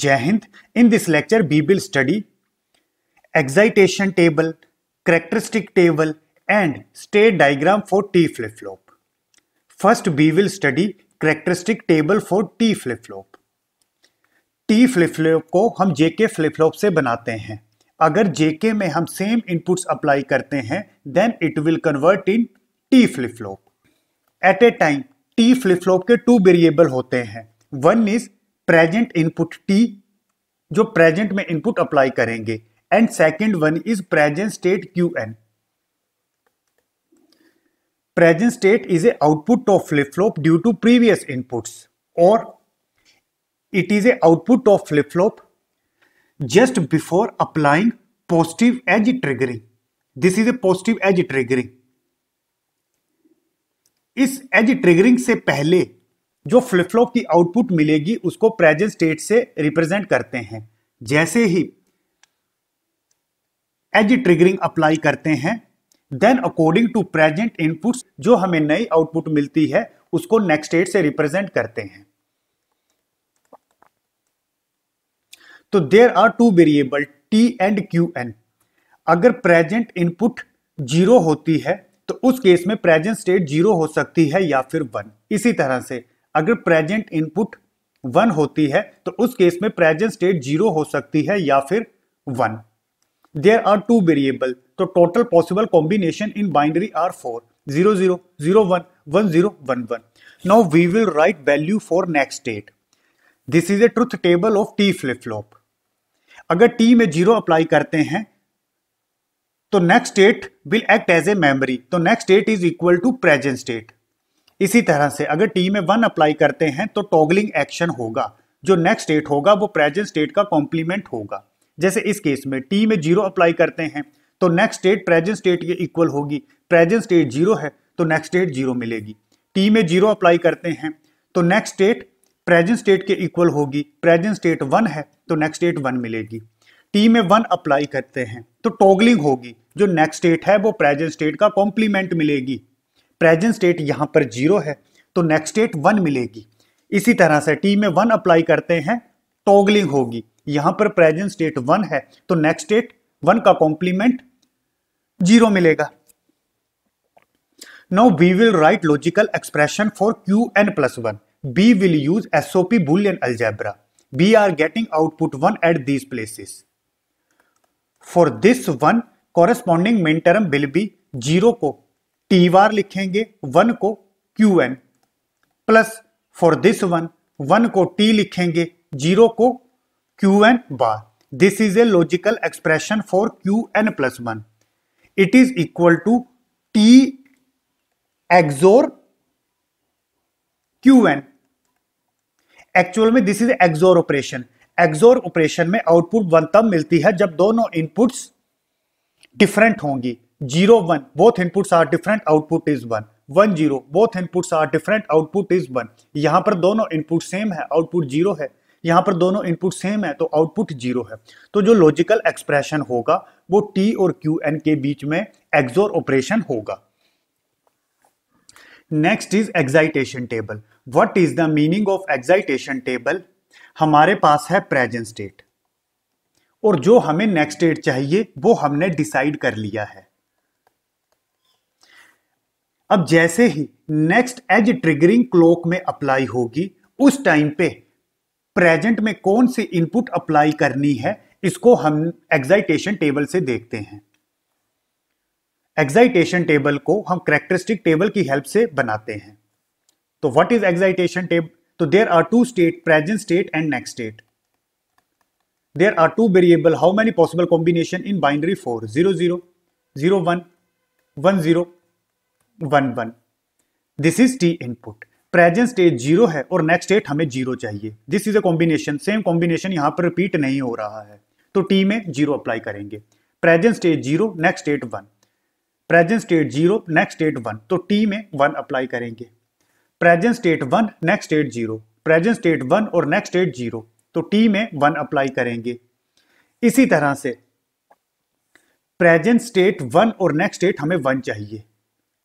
जय हिंद in this lecture we will study excitation table characteristic table and state diagram for T flip flop first we will study characteristic table for T flip flop T flip flop को हम JK flip flop से बनाते हैं अगर जेके में हम same inputs apply करते हैं then it will convert in T flip flop at a time T flip flop के टू वेरिएबल होते हैं one is present input T जो प्रेजेंट में इनपुट अप्लाई करेंगे and second one is present state Q N present state is a output of flip flop due to previous input और it is a output of flip flop just before applying positive edge triggering this is A positive edge triggering इस edge triggering से पहले जो flip flop की output मिलेगी उसको present state से represent करते हैं जैसे ही एज ट्रिगरिंग अप्लाई करते हैं then according to present inputs जो हमें नई आउटपुट मिलती है उसको नेक्स्ट स्टेट से रिप्रेजेंट करते हैं तो there are two variable T and Q N अगर प्रेजेंट इनपुट जीरो होती है तो उस केस में प्रेजेंट स्टेट जीरो हो सकती है या फिर वन इसी तरह से अगर प्रेजेंट इनपुट वन होती है तो उस केस में प्रेजेंट स्टेट जीरो हो सकती है या फिर one there are two variable तो total possible combination in binary are four zero zero zero one one zero one one no we will write value for next state this is a truth table of T flip flop अगर T में zero apply करते हैं तो next state will act as a memory तो next state is equal to present state इसी तरह से अगर टी में वन अप्लाई करते हैं तो टॉगलिंग एक्शन होगा जो नेक्स्ट स्टेट होगा वो प्रेजेंट स्टेट का कॉम्प्लीमेंट होगा जैसे इस केस में टी में जीरो अप्लाई करते हैं तो नेक्स्ट स्टेट प्रेजेंट स्टेट के इक्वल होगी प्रेजेंट स्टेट जीरो है तो नेक्स्ट स्टेट जीरो मिलेगी टी में जीरो अप्लाई करते हैं तो नेक्स्ट स्टेट प्रेजेंट स्टेट के इक्वल होगी प्रेजेंट स्टेट वन है तो नेक्स्ट स्टेट वन मिलेगी टी में वन अप्लाई करते हैं तो टोगलिंग होगी जो नेक्स्ट स्टेट है वो प्रेजेंट स्टेट का कॉम्प्लीमेंट मिलेगी प्रेजेंट स्टेट यहाँ पर जीरो है तो नेक्स्ट स्टेट वन मिलेगी इसी तरह से टी में वन अप्लाई करते हैं टोगलिंग होगी यहाँ पर प्रेजेंट स्टेट वन है तो नेक्स्ट स्टेट वन का कॉम्प्लीमेंट जीरो मिलेगा no we will write logical expression for Q N plus one we will use SOP boolean algebra we are getting output one at these places for this one corresponding min term will be zero को T bar लिखेंगे one को Q N plus for this one one को T लिखेंगे zero को Q N bar this is a logical expression for Q N plus one it is equal to T XOR Q N actual में this is XOR operation XOR operation में output one तब मिलती है जब दोनों inputs different होंगी zero one both inputs are different output is one one zero both inputs are different output is one यहाँ पर दोनों इनपुट सेम है, आउटपुट जीरो है. यहाँ पर दोनों इनपुट सेम है तो आउटपुट जीरो है तो जो लॉजिकल एक्सप्रेशन होगा वो टी और क्यू एन के बीच में एक्सोर ऑपरेशन होगा next is excitation table what is the meaning of excitation table हमारे पास है प्रेजेंट स्टेट और जो हमें नेक्स्ट डेट चाहिए वो हमने डिसाइड कर लिया है अब जैसे ही नेक्स्ट एज ट्रिगरिंग क्लॉक में अप्लाई होगी उस टाइम पे प्रेजेंट में कौन सी इनपुट अप्लाई करनी है इसको हम एक्साइटेशन टेबल से देखते हैं एक्साइटेशन टेबल को हम करेक्टरिस्टिक टेबल की हेल्प से बनाते हैं तो व्हाट इज एक्साइटेशन टेबल तो there are two state present state and next state there are two variable how many possible combination in binary 4 zero zero zero 1 1 0 1 1 this is T input present state zero है और next state हमें zero चाहिए this is a combination same combination यहां पर repeat नहीं हो रहा है तो टी में जीरो अप्लाई करेंगे present state zero next state one present state zero next state one तो टी में वन अप्लाई करेंगे present state one next state zero present state one और नेक्स्ट स्टेट जीरो तो टी में one apply करेंगे इसी तरह से प्रेजेंट स्टेट वन और नेक्स्ट स्टेट हमें वन चाहिए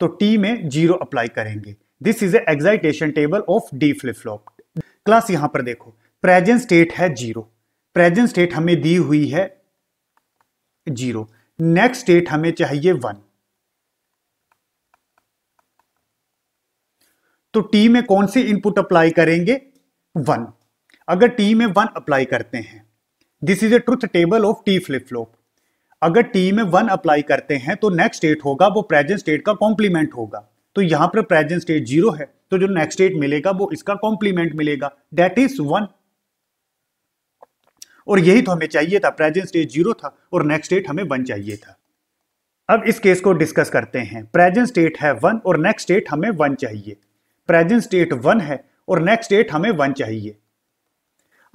तो टी में जीरो अप्लाई करेंगे this is excitation table of D flip flop class यहां पर देखो प्रेजेंट स्टेट है जीरो प्रेजेंट स्टेट हमें दी हुई है जीरो नेक्स्ट स्टेट हमें चाहिए वन तो टी में कौन सी इनपुट अप्लाई करेंगे वन अगर टी में वन अप्लाई करते हैं this is a truth table of T flip flop अगर टी में वन अप्लाई करते हैं तो नेक्स्ट स्टेट होगा वो प्रेजेंट स्टेट का कॉम्प्लीमेंट होगा तो यहां पर प्रेजेंट स्टेट जीरो है तो जो नेक्स्ट स्टेट मिलेगा वो इसका कॉम्प्लीमेंट मिलेगा डेट इज वन और यही तो हमें चाहिए था प्रेजेंट स्टेट जीरो था और नेक्स्ट स्टेट हमें वन चाहिए था अब इस केस को डिस्कस करते हैं प्रेजेंट स्टेट है वन और नेक्स्ट स्टेट हमें वन चाहिए प्रेजेंट स्टेट वन है और नेक्स्ट स्टेट हमें वन चाहिए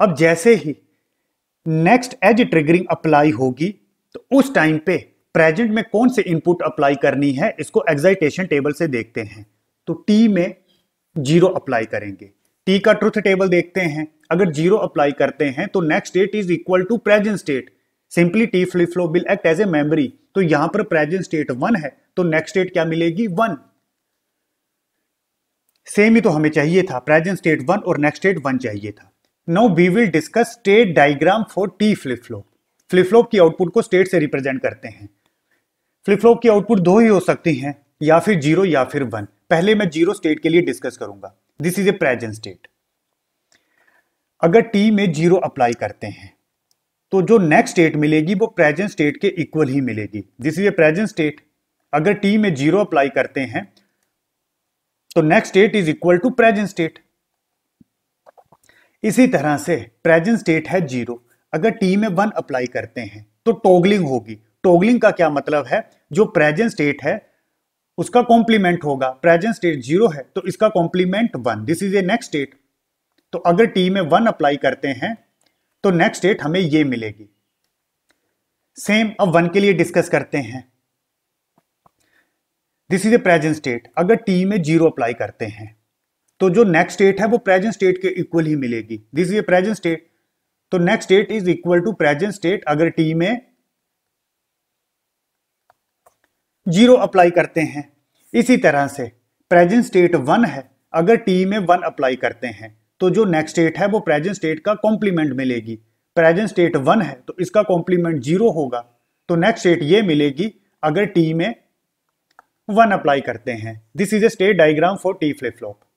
अब जैसे ही नेक्स्ट एज ट्रिगरिंग अप्लाई होगी तो उस टाइम पे प्रेजेंट में कौन से इनपुट अप्लाई करनी है इसको एक्साइटेशन टेबल से देखते हैं तो टी में जीरो अप्लाई करेंगे टी का ट्रुथ टेबल देखते हैं अगर जीरो अप्लाई करते हैं तो next state is equal to present state simply T flip flop will act as a memory तो यहां पर प्रेजेंट स्टेट वन है तो नेक्स्ट स्टेट क्या मिलेगी वन सेम ही तो हमें चाहिए था प्रेजेंट स्टेट वन और नेक्स्ट स्टेट वन चाहिए था now we will discuss state diagram for T flip flop flip flop की आउटपुट को स्टेट से रिप्रेजेंट करते हैं फ्लिप फ्लॉप की आउटपुट दो ही हो सकती हैं या फिर जीरो या फिर वन पहले मैं जीरो स्टेट के लिए डिस्कस करूंगा this is a present state अगर टी में जीरो अप्लाई करते हैं तो जो नेक्स्ट स्टेट मिलेगी वो प्रेजेंट स्टेट के इक्वल ही मिलेगी this is a present state अगर टी में जीरो अप्लाई करते हैं तो next state is equal to present state इसी तरह से प्रेजेंट स्टेट है जीरो अगर टी में वन अप्लाई करते हैं तो टोगलिंग होगी टोगलिंग का क्या मतलब है जो प्रेजेंट स्टेट है उसका कॉम्प्लीमेंट होगा प्रेजेंट स्टेट जीरो है तो इसका complement one this is a next state तो अगर टी में वन अप्लाई करते हैं तो नेक्स्ट स्टेट हमें ये मिलेगी सेम अब वन के लिए डिस्कस करते हैं this is a present state अगर टी में जीरो अप्लाई करते हैं तो जो नेक्स्ट स्टेट है वो प्रेजेंट स्टेट के इक्वल ही मिलेगी this is a present state तो next state is equal to present state अगर टी में जीरो अप्लाई करते हैं इसी तरह से प्रेजेंट स्टेट वन है अगर टी में वन अप्लाई करते हैं तो जो नेक्स्ट स्टेट है वो प्रेजेंट स्टेट का कॉम्प्लीमेंट मिलेगी प्रेजेंट स्टेट वन है तो इसका कॉम्प्लीमेंट जीरो होगा तो नेक्स्ट स्टेट ये मिलेगी अगर टी में वन अप्लाई करते हैं this is a state diagram for T flip flop